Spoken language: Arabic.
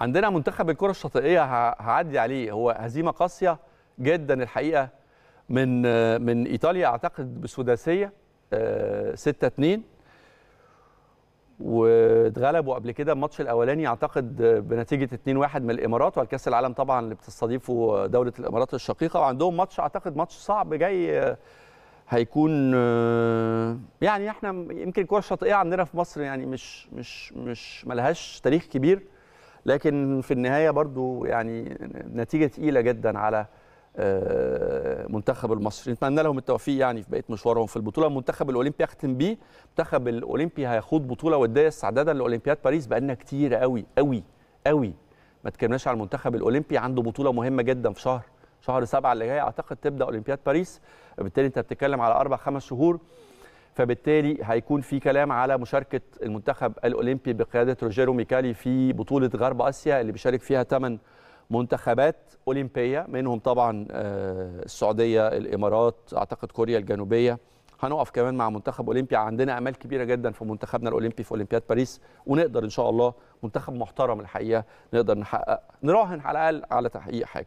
عندنا منتخب الكره الشاطئيه هعدي عليه هو هزيمه قاسيه جدا الحقيقه من من ايطاليا اعتقد بسداسيه 6 آه، 2 واتغلبوا قبل كده الماتش الاولاني اعتقد بنتيجه 2-1 من الامارات والكاس العالم طبعا اللي بتستضيفه دوله الامارات الشقيقه وعندهم ماتش اعتقد ماتش صعب جاي آه، هيكون آه، يعني احنا يمكن الكره الشاطئيه عندنا في مصر يعني مش مش مش ملهاش تاريخ كبير لكن في النهايه برضو يعني نتيجه تقيله جدا على آه، منتخب المصري نتمنى لهم التوفيق يعني في بقيه مشوارهم في البطوله المنتخب الاولمبي اختم بيه المنتخب الاولمبي هيخوض بطوله وديه استعدادا لاولمبياد باريس بقالنا كتير قوي قوي قوي ما تكلمناش على المنتخب الاولمبي عنده بطوله مهمه جدا في شهر شهر سبعة اللي جاي اعتقد تبدا اولمبياد باريس بالتالي انت بتتكلم على اربع خمس شهور فبالتالي هيكون في كلام على مشاركه المنتخب الاولمبي بقياده روجيرو ميكالي في بطوله غرب اسيا اللي بيشارك فيها ثمان منتخبات اولمبيه منهم طبعا آه، السعوديه الامارات اعتقد كوريا الجنوبيه هنقف كمان مع منتخب اولمبي عندنا امال كبيره جدا في منتخبنا الاولمبي في اولمبياد باريس ونقدر ان شاء الله منتخب محترم الحقيقه نقدر نحقق نراهن على الاقل على تحقيق حاجه